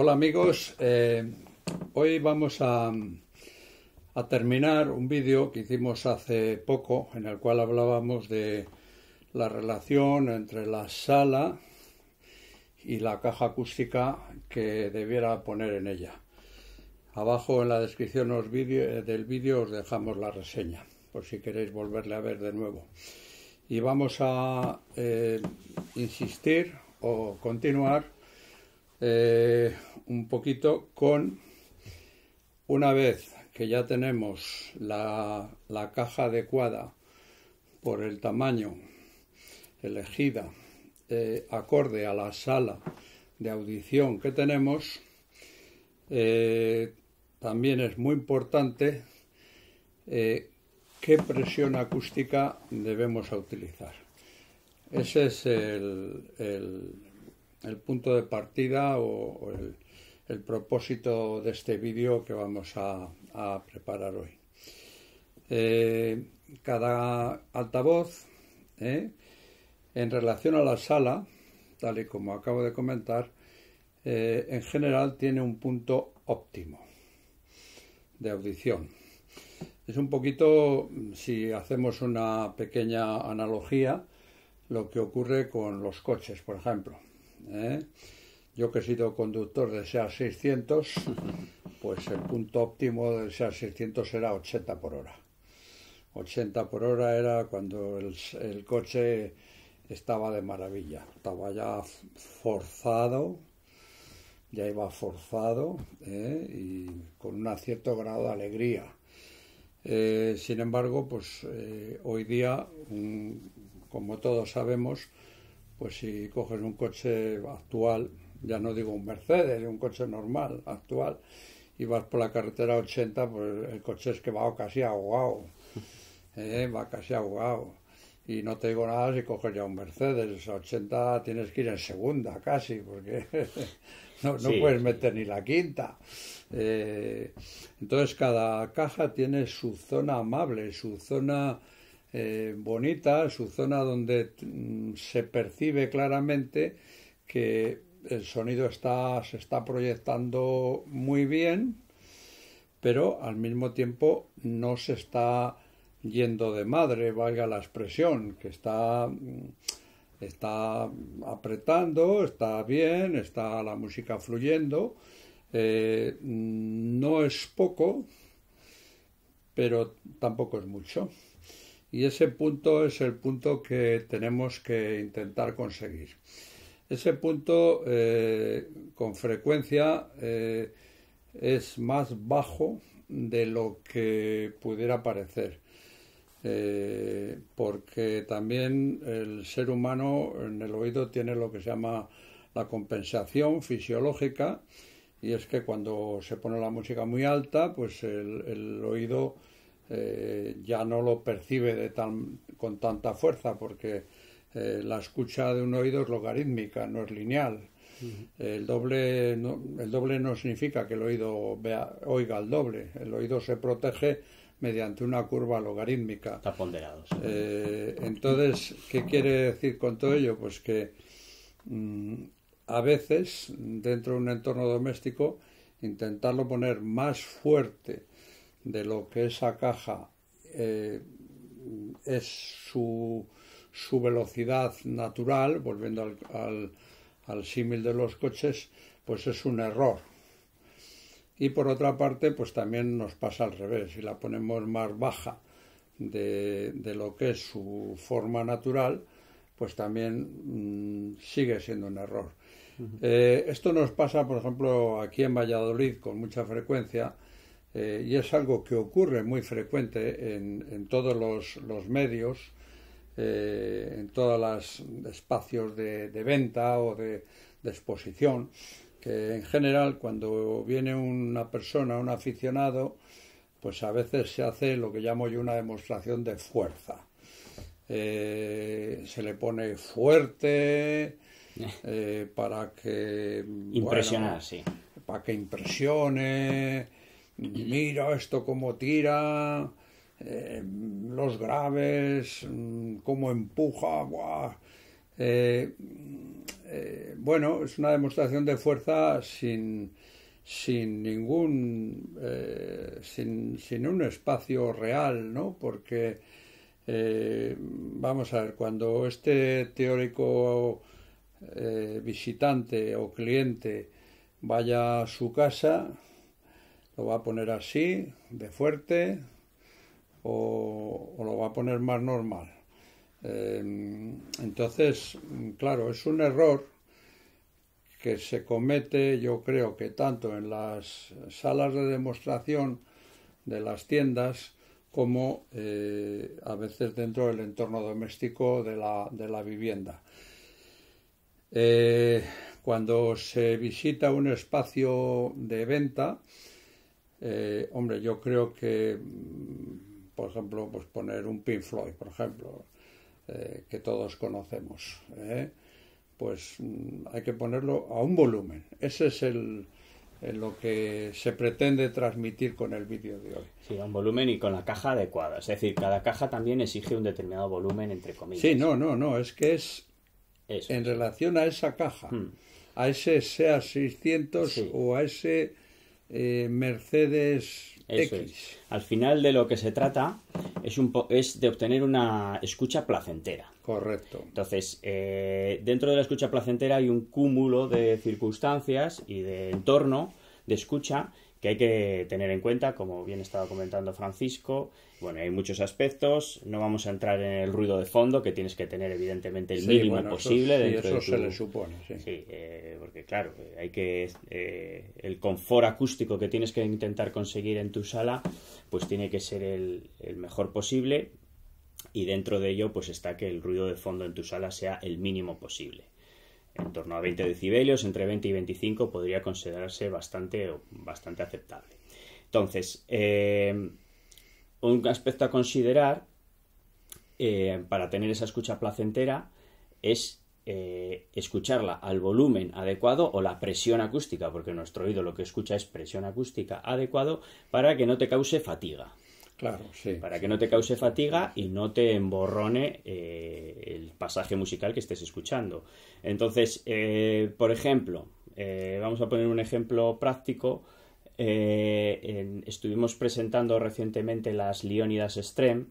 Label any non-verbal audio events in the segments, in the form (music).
Hola amigos, eh, hoy vamos a, terminar un vídeo que hicimos hace poco en el cual hablábamos de la relación entre la sala y la caja acústica que debiera poner en ella. Abajo en la descripción eh, del vídeo os dejamos la reseña, por si queréis volverle a ver de nuevo. Y vamos a eh, insistir o continuar eh, un poquito con una vez que ya tenemos la, caja adecuada por el tamaño elegida eh, acorde a la sala de audición que tenemos, eh, también es muy importante qué presión acústica debemos utilizar. Ese es el el punto de partida o, el, propósito de este vídeo que vamos a, preparar hoy. Eh, cada altavoz, eh, en relación a la sala, tal y como acabo de comentar, eh, en general tiene un punto óptimo de audición. Es un poquito, si hacemos una pequeña analogía, lo que ocurre con los coches, por ejemplo. ¿eh? Yo que he sido conductor de SEA 600, pues el punto óptimo de SEA 600 era 80 por hora. 80 por hora era cuando el, coche estaba de maravilla, estaba ya forzado, ya iba forzado ¿eh? y con un cierto grado de alegría. Eh, sin embargo, pues hoy día, como todos sabemos, pues si coges un coche actual, ya no digo un Mercedes, un coche normal, actual, y vas por la carretera 80, pues el coche es que va casi ahogado, (laughs) eh, va casi ahogado. Y no te digo nada si coges ya un Mercedes, a 80 tienes que ir en segunda casi, porque (laughs) no, puedes meter ni la quinta. Eh, entonces cada caja tiene su zona amable, su zona eh, bonita, su zona donde mm, se percibe claramente que el sonido está, se está proyectando muy bien, pero al mismo tiempo no se está yendo de madre, valga la expresión, que está, mm, está apretando, está bien, está la música fluyendo. Eh, no es poco, pero tampoco es mucho. Y ese punto es el punto que tenemos que intentar conseguir. Ese punto eh, con frecuencia eh, es más bajo de lo que pudiera parecer. Eh, porque también el ser humano en el oído tiene lo que se llama la compensación fisiológica y es que cuando se pone la música muy alta, pues el oído eh, ya no lo percibe con tanta fuerza porque eh, la escucha de un oído es logarítmica, no es lineal. El doble, no, significa que el oído vea, oiga el doble, el oído se protege mediante una curva logarítmica. Está ponderado. Eh, entonces, ¿qué quiere decir con todo ello? Pues que mm, a veces, dentro de un entorno doméstico, intentarlo poner más fuerte de lo que esa caja eh, es su, velocidad natural, volviendo al, al, símil de los coches, pues es un error. Y por otra parte, pues también nos pasa al revés, si la ponemos más baja de, lo que es su forma natural, pues también mm, sigue siendo un error. Eh, esto nos pasa, por ejemplo, aquí en Valladolid con mucha frecuencia, eh, y es algo que ocurre muy frecuente en, en todos los, medios, eh, en todos los espacios de, venta o de, exposición, que en general cuando viene una persona, un aficionado, pues a veces se hace lo que llamo yo una demostración de fuerza. Eh, se le pone fuerte (laughs) para que... Impresionar, Para que impresione, mira esto cómo tira, eh, los graves, mm, cómo empuja, eh, eh, bueno, es una demostración de fuerza sin, ningún, sin, sin, un espacio real, ¿no? Porque, vamos a ver, cuando este teórico visitante o cliente vaya a su casa, lo va a poner así, de fuerte, o, lo va a poner más normal. Em, entonces, claro, es un error que se comete, yo creo que tanto en las salas de demostración de las tiendas como eh, a veces dentro del entorno doméstico de la, vivienda. Eh, cuando se visita un espacio de venta, eh, hombre, yo creo que, mm, por ejemplo, pues poner un Pink Floyd, por ejemplo, eh, que todos conocemos, ¿eh? pues mm, hay que ponerlo a un volumen. Ese es el, lo que se pretende transmitir con el vídeo de hoy. Sí, a un volumen y con la caja adecuada. Es decir, cada caja también exige un determinado volumen, entre comillas. Sí, no, no, no. Es que es en relación a esa caja, hmm. a ese SEA 600 o a ese eh, Mercedes X. Al final de lo que se trata es, un es de obtener una escucha placentera. Correcto. Entonces, eh, dentro de la escucha placentera hay un cúmulo de circunstancias y de entorno de escucha que hay que tener en cuenta, como bien estaba comentando Francisco. Bueno, hay muchos aspectos, no vamos a entrar en el ruido de fondo, que tienes que tener evidentemente el mínimo posible. dentro eso se le supone, sí. sí eh, porque claro, hay que... Eh, el confort acústico que tienes que intentar conseguir en tu sala, pues tiene que ser el, el mejor posible y dentro de ello pues está que el ruido de fondo en tu sala sea el mínimo posible en torno a 20 decibelios, entre 20 y 25 podría considerarse bastante, bastante aceptable. Entonces, eh, un aspecto a considerar eh, para tener esa escucha placentera es eh, escucharla al volumen adecuado o la presión acústica, porque nuestro oído lo que escucha es presión acústica adecuado para que no te cause fatiga. Claro, sí. Para que no te cause fatiga y no te emborrone eh, el pasaje musical que estés escuchando. Entonces, eh, por ejemplo, eh, vamos a poner un ejemplo práctico. estuvimos presentando recientemente las Leonidas Strem,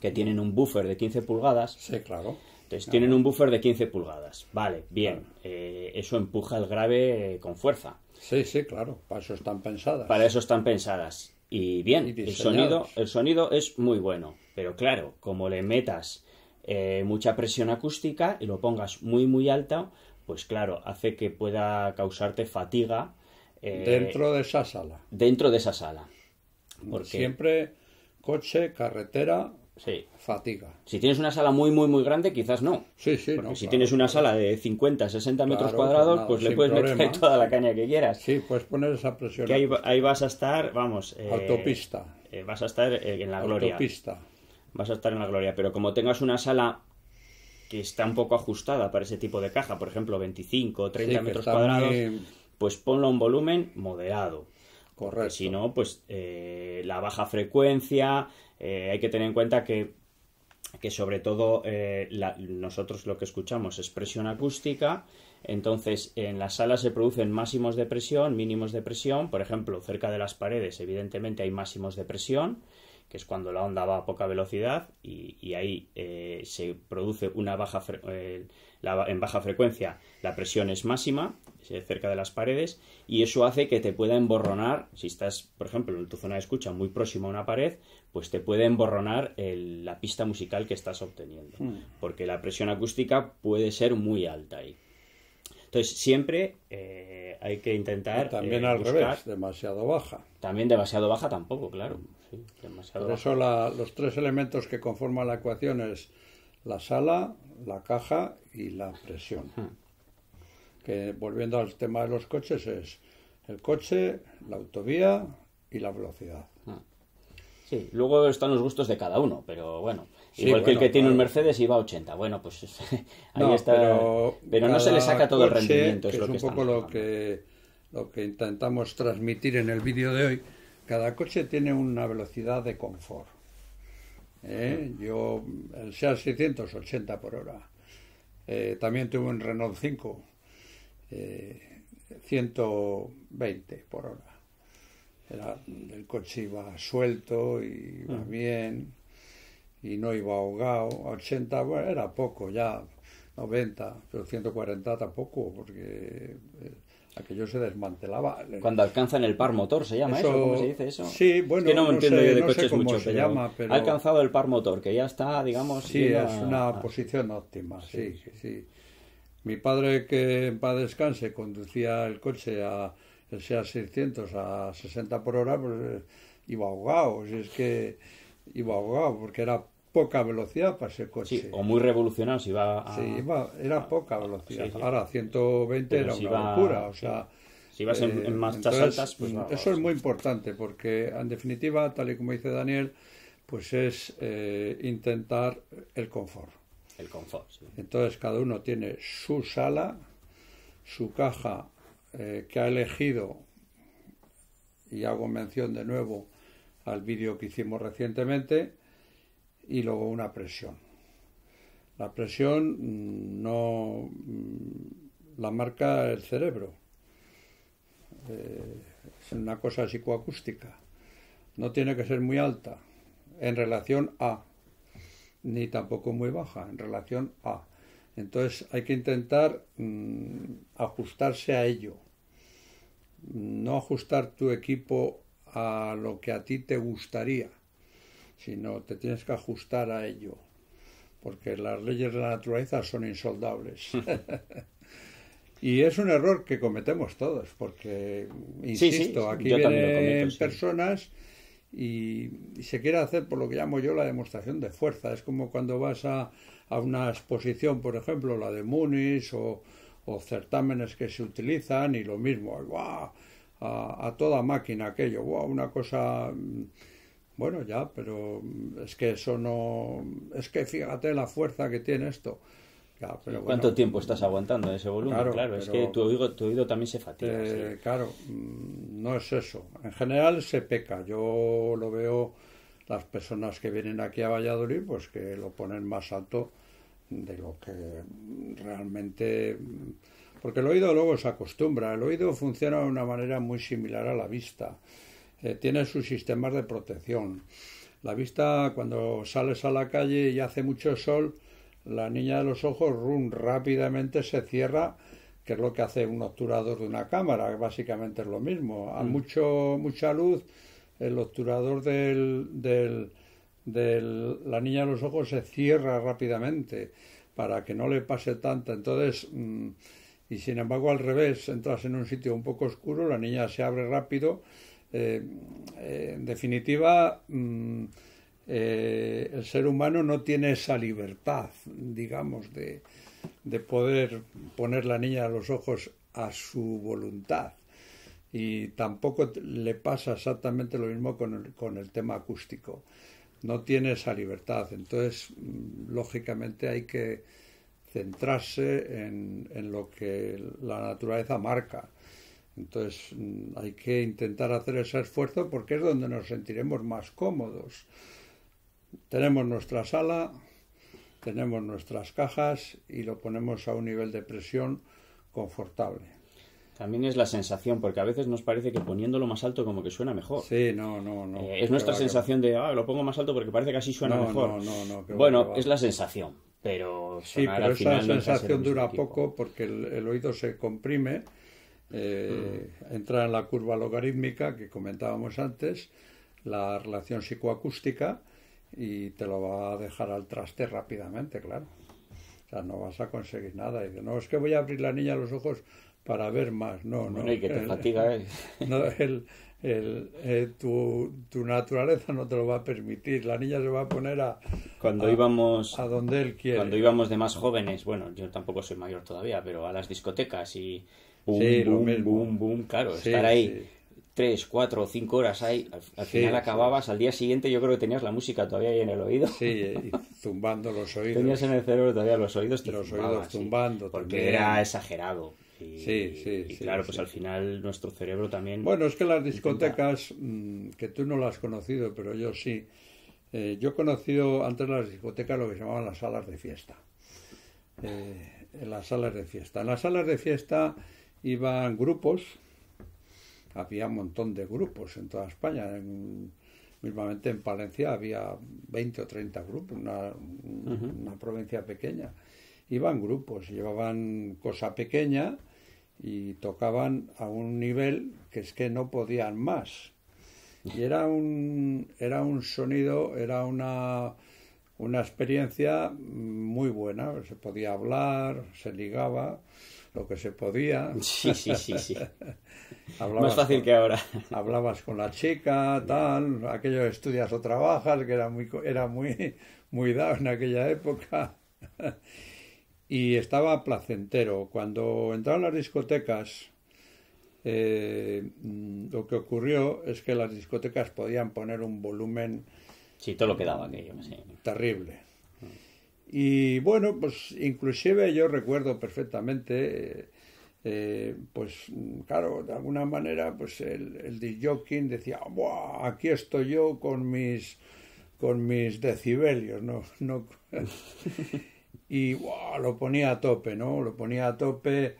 que tienen un buffer de 15 pulgadas. Sí, claro. Entonces, tienen un buffer de 15 pulgadas. Vale, bien. eso empuja el grave con fuerza. Sí, sí, claro. Para eso están pensadas. Para eso están pensadas y bien, el, sonido, el sonido es muy bueno. Pero claro, como le metas eh, mucha presión acústica y lo pongas muy, muy alto, pues claro, hace que pueda causarte fatiga. Eh, dentro de esa sala. Dentro de esa sala. Siempre coche, carretera Fatiga. Si tienes una sala muy, muy, muy grande, quizás no. si tienes una sala de 50, 60 metros pues cuadrados, pues le puedes meter toda la caña que quieras. Sí, poner esa presión. Que ahí, vas a estar, vamos. Eh, Autopista. Eh, vas a estar eh, en la gloria. Vas a estar en la gloria. Pero como tengas una sala que está un poco ajustada para ese tipo de caja, por ejemplo, 25, 30 metros cuadrados, pues ponlo a un volumen moderado Correcto. Si no, pues eh, la baja frecuencia, eh, hay que tener en cuenta que, que sobre todo eh, nosotros lo que escuchamos es presión acústica, entonces en las salas se producen máximos de presión, mínimos de presión, por ejemplo, cerca de las paredes evidentemente hay máximos de presión, que es cuando la onda va a poca velocidad y, y ahí se produce una baja frecuencia en baja frecuencia la presión es máxima, cerca de las paredes, y eso hace que te pueda emborronar, si estás, por ejemplo, en tu zona de escucha muy próxima a una pared, pues te puede emborronar la pista musical que estás obteniendo, hmm. porque la presión acústica puede ser muy alta ahí. Entonces, siempre eh, hay que intentar. También eh, al revés, demasiado baja. También demasiado baja tampoco, claro. Por eso los tres elementos que conforman la ecuación es la sala, la caja y la presión. Hmm. Que volviendo al tema de los coches es el coche, la autovía y la velocidad. Hmm. Sí, luego están los gustos de cada uno, pero bueno, igual que el que tiene un Mercedes iba a 80, bueno, pues (laughs) ahí está. Pero, no se le saca todo el rendimiento. es, es un poco lo que, lo que intentamos transmitir en el vídeo de hoy. Cada coche tiene una velocidad de confort. ¿eh? yo el Seat 680 por hora. Eh, también tuve un Renault 5, 120 eh, por hora. el coche iba suelto y iba mm. bien y no iba ahogado. 80 era poco ya, 90, pero 140 tampoco, porque eh, Aquello se desmantelaba. Eh. Cuando alcanzan el par motor, ¿se llama eso? se dice eso? Sí, bueno, no, sé, se llama, pero... Ha alcanzado el par motor, que ya está, digamos... Sí, es una posición óptima, sí, sí, sí. Mi padre, que en paz descanse, conducía el coche a el SEA 600 a 60 por hora, pues eh, iba ahogado, si es que iba ahogado, porque era poca velocidad para ser coche. Sí, o muy revolucionado si va a... Sí, era poca velocidad. Ahora 120 era una locura, o sea... Si vas en, eh, marchas altas, pues... Mm, eso es muy importante porque, en definitiva, tal y como dice Daniel, pues es eh, intentar el confort. El confort, Entonces cada uno tiene su sala, su caja eh, que ha elegido, y hago mención de nuevo al vídeo que hicimos recientemente, y luego una presión. La presión mm, no mm, la marca el cerebro. Eh, es una cosa psicoacústica. No tiene que ser muy alta en relación a, ni tampoco muy baja en relación a. Entonces hay que intentar mm, ajustarse a ello. No ajustar tu equipo a lo que a ti te gustaría sino te tienes que ajustar a ello, porque las leyes de la naturaleza son insoldables. Mm. (laughs) y es un error que cometemos todos, porque, insisto, aquí vienen personas y, se quiere hacer por lo que llamo yo la demostración de fuerza. Es como cuando vas a, a una exposición, por ejemplo, la de Munis o, certámenes que se utilizan y lo mismo, A, a, toda máquina aquello, ¡guau! una cosa mm, bueno, ya, pero mm, es que eso no. Es que fíjate la fuerza que tiene esto. ¿Cuánto tiempo estás aguantando ese volumen? Claro, es que tu oído, también se fatiga. Eh, claro, mm, no es eso. En general se peca. Yo lo veo, las personas que vienen aquí a Valladolid, pues que lo ponen más alto de lo que realmente. Mm, porque el oído luego se acostumbra. El oído funciona de una manera muy similar a la vista. Eh, Tiene sus sistemas de protección. La vista, cuando sales a la calle y hace mucho sol, la niña de los ojos run, rápidamente se cierra, que es lo que hace un obturador de una cámara, básicamente es lo mismo. A mm. mucho, mucha luz, el obturador de la niña de los ojos se cierra rápidamente para que no le pase tanto. Entonces, mm, y sin embargo al revés, entras en un sitio un poco oscuro, la niña se abre rápido eh, eh, en definitiva, mm, eh, el ser humano no tiene esa libertad, digamos, de, poder poner la niña a los ojos a su voluntad. Y tampoco le pasa exactamente lo mismo con el, tema acústico. No tiene esa libertad. Entonces, mm, lógicamente hay que centrarse en lo que la naturaleza marca. Entonces mm, hay que intentar hacer ese esfuerzo porque es donde nos sentiremos más cómodos. Tenemos nuestra sala, tenemos nuestras cajas y lo ponemos a un nivel de presión confortable. También es la sensación, porque a veces nos parece que poniéndolo más alto como que suena mejor. Sí, no, no, no. Eh, es nuestra sensación de, ah, lo pongo más alto porque parece que así suena mejor. No, no, no. bueno, es la sensación, pero... Sí, pero esa sensación dura este poco porque el oído se comprime eh, entrar en la curva logarítmica que comentábamos antes, la relación psicoacústica y te lo va a dejar al traste rápidamente, claro. O sea, no vas a conseguir nada. Y no, es que voy a abrir la niña los ojos para ver más. No, no. que te fatiga, ¿eh? (laughs) no, el, eh, tu, naturaleza no te lo va a permitir. La niña se va a poner a. Cuando íbamos. A donde él quiere. Cuando íbamos de más jóvenes, bueno, yo tampoco soy mayor todavía, pero a las discotecas y sí, boom, boom, boom, claro, estar ahí tres, cuatro o cinco horas ahí, al, final acababas, al día siguiente yo creo que tenías la música todavía ahí en el oído. Sí, zumbando eh, (laughs) los oídos. Tenías en el cerebro todavía los oídos, te los zumbando. Porque era exagerado. Y, sí, sí, y claro, pues al final nuestro cerebro también. Bueno, es que las discotecas, mm, que tú no las has conocido, pero yo sí. Eh, yo he conocido antes las discotecas lo que se llamaban las salas de fiesta. Eh, en las salas de fiesta. En las salas de fiesta iban grupos, había un montón de grupos en toda España. En, mismamente en Palencia había 20 o 30 grupos, una, una provincia pequeña. Iban grupos, llevaban cosa pequeña y tocaban a un nivel que es que no podían más. Y era un, era un sonido, era una, una experiencia muy buena, se podía hablar, se ligaba lo que se podía. Sí, sí, sí, sí. (laughs) Más fácil que ahora. (laughs) Hablabas con la chica, tal, aquello estudias o trabajas, que era muy, era muy, muy dado en aquella época. (laughs) y estaba placentero. Cuando entraron las discotecas, eh, mm, lo que ocurrió es que las discotecas podían poner un volumen... Sí, todo lo que aquello, Terrible y bueno, pues inclusive yo recuerdo perfectamente, eh, eh, pues claro, de alguna manera, pues el, el decía, Buah, aquí estoy yo con mis, con mis decibelios, ¿no? (laughs) no (laughs) y lo ponía a tope, ¿no? Lo ponía a tope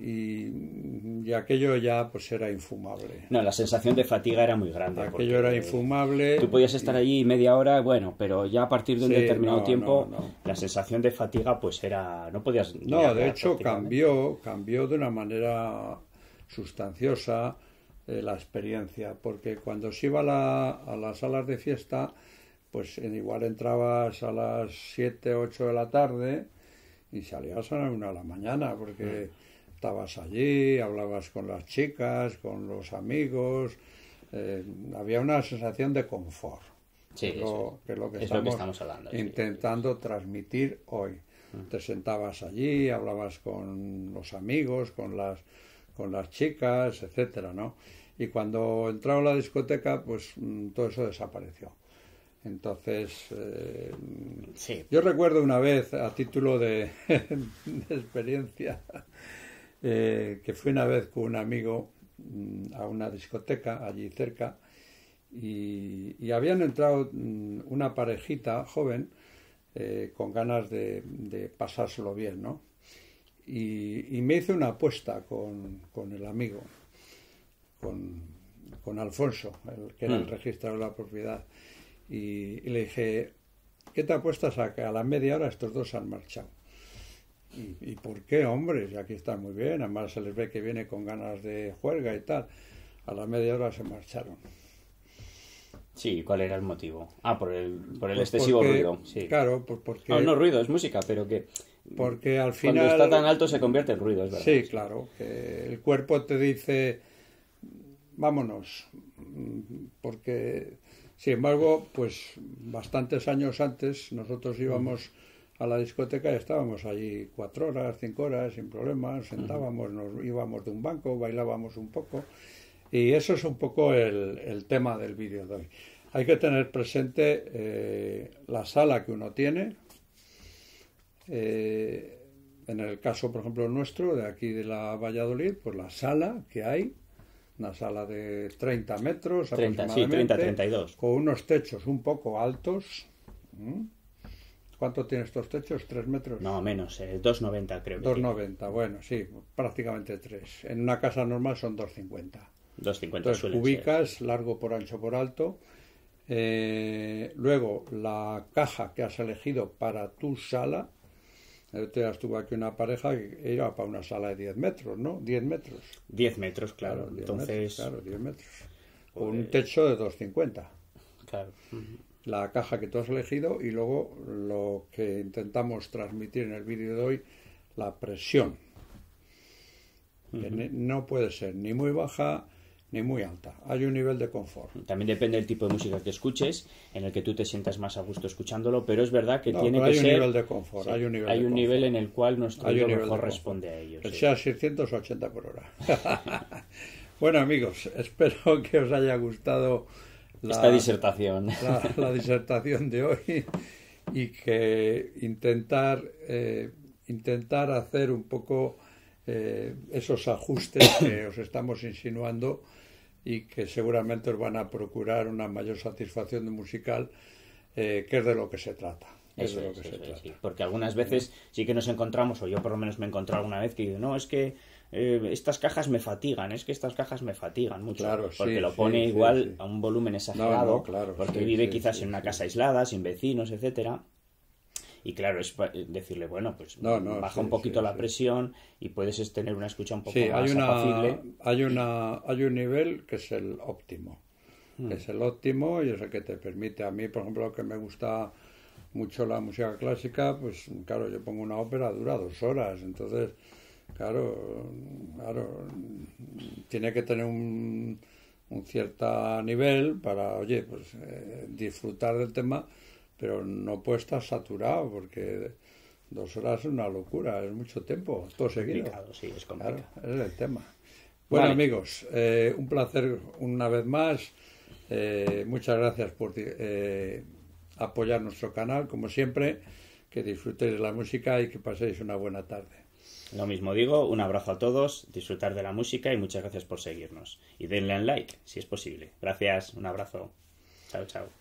y, aquello ya pues era infumable. No, la sensación de fatiga era muy grande. Aquello era infumable. Tú podías estar allí media hora, bueno, pero ya a partir de un determinado tiempo la sensación de fatiga pues era... No podías... No, de hecho cambió, cambió de una manera sustanciosa eh, la experiencia, porque cuando se iba a, las salas de fiesta, pues igual entrabas a las 7, 8 de la tarde y salías a las 1 de la mañana, porque... Mm estabas allí, hablabas con las chicas, con los amigos, eh, había una sensación de confort. Sí, que, es lo que, estamos, hablando, intentando transmitir hoy. Mm. Te sentabas allí, hablabas con los amigos, con las, con las chicas, etcétera, ¿no? Y cuando entraba la discoteca, pues mm, todo eso desapareció. Entonces, eh, sí. yo recuerdo una vez, a título de (laughs) experiencia, eh, que fui una vez con un amigo mm, a una discoteca allí cerca y, habían entrado mm, una parejita joven eh, con ganas de, pasárselo bien, ¿no? Y, me hice una apuesta con, el amigo, con, Alfonso, el, que era el mm. registrador de la propiedad, y, le dije, ¿qué te apuestas a que a la media hora estos dos han marchado? ¿Y, por qué, hombre? Si aquí está muy bien, además se les ve que viene con ganas de juerga y tal. A la media hora se marcharon. Sí, ¿cuál era el motivo? Ah, por el, por el pues excesivo ruido. Sí. Claro, pues porque. No, ah, no ruido, es música, pero que. Porque al final. Cuando está tan alto se convierte en ruido, es verdad. Sí, claro. Que el cuerpo te dice. Vámonos. Porque. Sin embargo, pues bastantes años antes nosotros íbamos a la discoteca y estábamos allí cuatro horas, cinco horas, sin problemas, sentábamos, nos íbamos de un banco, bailábamos un poco. Y eso es un poco el, tema del vídeo de hoy. Hay que tener presente eh, la sala que uno tiene. Eh, en el caso, por ejemplo, nuestro, de aquí de la Valladolid, pues la sala que hay, una sala de 30 metros 30, aproximadamente, 32. con unos techos un poco altos. ¿Cuánto tiene estos techos? ¿Tres metros? No, menos, eh, 2,90 creo. 2,90, bueno, sí, prácticamente tres. En una casa normal son 2,50. 2,50 Entonces ubicas largo por ancho por alto. Eh, luego, la caja que has elegido para tu sala. Eh, te estuvo aquí una pareja que era para una sala de 10 metros, ¿no? 10 metros. 10 metros, claro. Entonces. claro, 10 metros. Pues, un techo de 2,50. Claro la caja que tú has elegido y luego lo que intentamos transmitir en el vídeo de hoy, la presión. no puede ser ni muy baja ni muy alta. Hay un nivel de confort. También depende del tipo de música que escuches, en el que tú te sientas más a gusto escuchándolo, pero es verdad que tiene que ser... Hay un nivel de confort. hay un, nivel, hay un nivel, en el cual nuestro oído corresponde a ellos. El 680 por hora. (laughs) bueno amigos, espero que os haya gustado esta disertación. (laughs) La, disertación de hoy y que intentar, eh, intentar hacer un poco eh, esos ajustes que os estamos insinuando y que seguramente os van a procurar una mayor satisfacción musical, eh, que es de lo que se trata. Eso, es, Porque algunas veces sí que nos encontramos, o yo por lo menos me he encontrado alguna vez que digo, no, es que eh, estas cajas me fatigan, es que estas cajas me fatigan mucho, porque lo pone igual a un volumen exagerado, porque vive quizás en una casa aislada, sin vecinos, etcétera. Y claro, es eh, decirle, bueno, pues baja un poquito la presión y puedes tener una escucha un poco más hay una, Hay, un nivel que es el óptimo. Hmm. Es el óptimo y es el que te permite. A mí, por ejemplo, que me gusta mucho la música clásica, pues claro, yo pongo una ópera, dura dos horas. Entonces, Claro, claro, tiene que tener un, cierto nivel para, oye, pues eh, disfrutar del tema, pero no puede estar saturado porque dos horas es una locura, es mucho tiempo, todo seguido. Complicado, sí, es complicado. es el tema. Bueno, amigos, eh, un placer una vez más. Eh, muchas gracias por apoyar nuestro canal, como siempre. Que disfrutéis de la música y que paséis una buena tarde. Lo mismo digo, un abrazo a todos, disfrutar de la música y muchas gracias por seguirnos. Y denle un like si es posible. Gracias, un abrazo. Chao, chao.